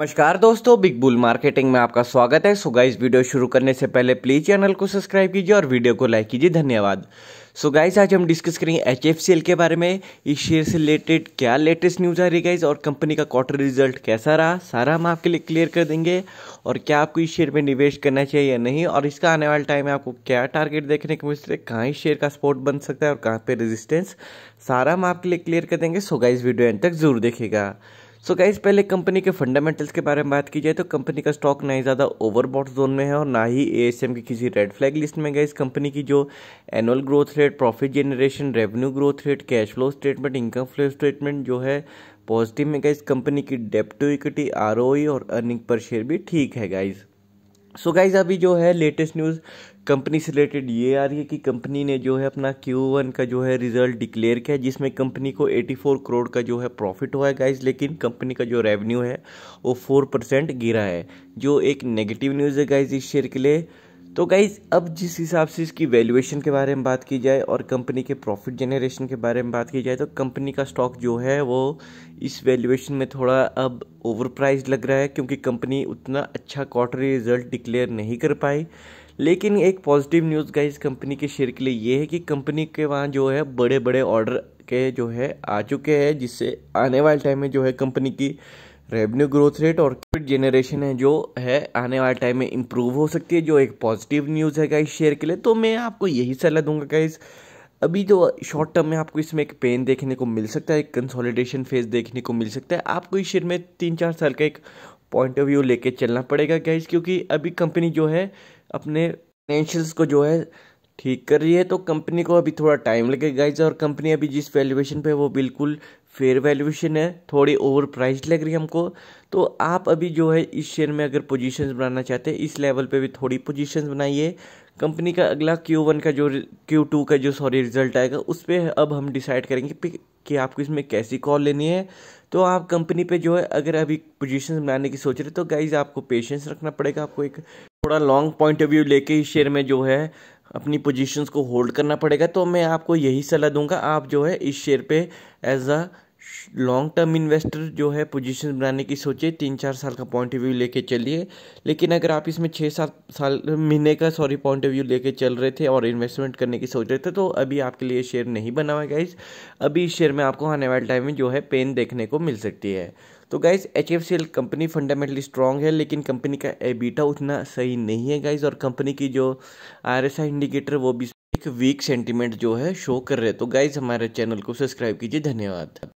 नमस्कार दोस्तों big bull marketing में आपका स्वागत है सुगा इस वीडियो शुरू करने से पहले प्लीज चैनल को सब्सक्राइब कीजिए और वीडियो को लाइक कीजिए धन्यवाद सो so गाइज आज हम डिस्कस करेंगे एच के बारे में इस शेयर से रिलेटेड क्या लेटेस्ट न्यूज़ आ रही गाइज और कंपनी का क्वार्टर रिजल्ट कैसा रहा सारा हम आपके लिए क्लियर कर देंगे और क्या आपको इस शेयर में निवेश करना चाहिए या नहीं और इसका आने वाले टाइम में आपको क्या टारगेट देखने को मिल सकते कहाँ इस शेयर का स्पोर्ट बन सकता है और कहाँ पर रेजिस्टेंस सारा हम आपके लिए क्लियर कर देंगे सो गाइज वीडियो एंड तक जरूर देखेगा सो so गाइज पहले कंपनी के फंडामेंटल्स के बारे में बात की जाए तो कंपनी का स्टॉक ना ही ज़्यादा ओवरबॉट जोन में है और ना ही ए एस एम की किसी रेड फ्लैग लिस्ट में इस कंपनी की जो annual growth rate profit generation revenue growth rate cash flow statement income flow statement जो है पॉजिटिव में इस कंपनी की डेप टू इक्विटी आर और अर्निंग पर शेयर भी ठीक है गाइज़ सो so गाइज अभी जो है लेटेस्ट न्यूज़ कंपनी से रिलेटेड ये आ रही है कि कंपनी ने जो है अपना Q1 का जो है रिजल्ट डिक्लेयर किया जिसमें कंपनी को 84 करोड़ का जो है प्रॉफिट हुआ है गाइज लेकिन कंपनी का जो रेवेन्यू है वो 4 परसेंट गिरा है जो एक नेगेटिव न्यूज़ है गाइज इस शेयर के लिए तो गाइज अब जिस हिसाब से इसकी वैल्यूएशन के बारे में बात की जाए और कंपनी के प्रॉफिट जनरेशन के बारे में बात की जाए तो कंपनी का स्टॉक जो है वो इस वैल्यूएशन में थोड़ा अब ओवर प्राइज लग रहा है क्योंकि कंपनी उतना अच्छा क्वार्टरली रिजल्ट डिक्लेयर नहीं कर पाई लेकिन एक पॉजिटिव न्यूज़ गाइज कंपनी के शेयर के लिए ये है कि कंपनी के वहाँ जो है बड़े बड़े ऑर्डर के जो है आ चुके हैं जिससे आने वाले टाइम में जो है कंपनी की रेवेन्यू ग्रोथ रेट और प्रॉफिट जेनरेशन है जो है आने वाले टाइम में इम्प्रूव हो सकती है जो एक पॉजिटिव न्यूज़ है गाइस शेयर के लिए तो मैं आपको यही सलाह दूंगा गाइस अभी जो शॉर्ट टर्म में आपको इसमें एक पेन देखने को मिल सकता है एक कंसोलिडेशन फेज देखने को मिल सकता है आपको इस शेयर में तीन चार साल का एक पॉइंट ऑफ व्यू लेके चलना पड़ेगा गाइस क्योंकि अभी कंपनी जो है अपने फाइनेंशियल्स को जो है ठीक कर रही है तो कंपनी को अभी थोड़ा टाइम लगेगा गाइज और कंपनी अभी जिस वैल्यूएशन पे वो बिल्कुल फेयर वैल्यूएशन है थोड़ी ओवर प्राइज लग रही है हमको तो आप अभी जो है इस शेयर में अगर पोजीशंस बनाना चाहते हैं इस लेवल पे भी थोड़ी पोजीशंस बनाइए कंपनी का अगला Q1 का जो Q2 का जो सॉरी रिजल्ट आएगा उस पर अब हम डिसाइड करेंगे कि आपको इसमें कैसी कॉल लेनी है तो आप कंपनी पे जो है अगर अभी पोजीशंस बनाने की सोच रहे तो गाइज आपको पेशेंस रखना पड़ेगा आपको एक थोड़ा लॉन्ग पॉइंट ऑफ व्यू लेके इस शेयर में जो है अपनी पोजीशंस को होल्ड करना पड़ेगा तो मैं आपको यही सलाह दूंगा आप जो है इस शेयर पे as a long term investor जो है पोजीशन बनाने की सोचे तीन चार साल का पॉइंट ऑफ व्यू लेके चलिए लेकिन अगर आप इसमें छः सात साल महीने का सॉरी पॉइंट ऑफ व्यू लेके चल रहे थे और इन्वेस्टमेंट करने की सोच रहे थे तो अभी आपके लिए शेयर नहीं बना हुआ गाइज अभी इस शेयर में आपको आने वाले टाइम में जो है पेन देखने को मिल सकती है तो guys H F C L company fundamentally strong है लेकिन कंपनी का एबीटा उतना सही नहीं है गाइज और कंपनी की जो आर एस आई इंडिकेटर वो भी एक वीक सेंटीमेंट जो है शो कर रहे हैं तो गाइज हमारे चैनल को सब्सक्राइब कीजिए धन्यवाद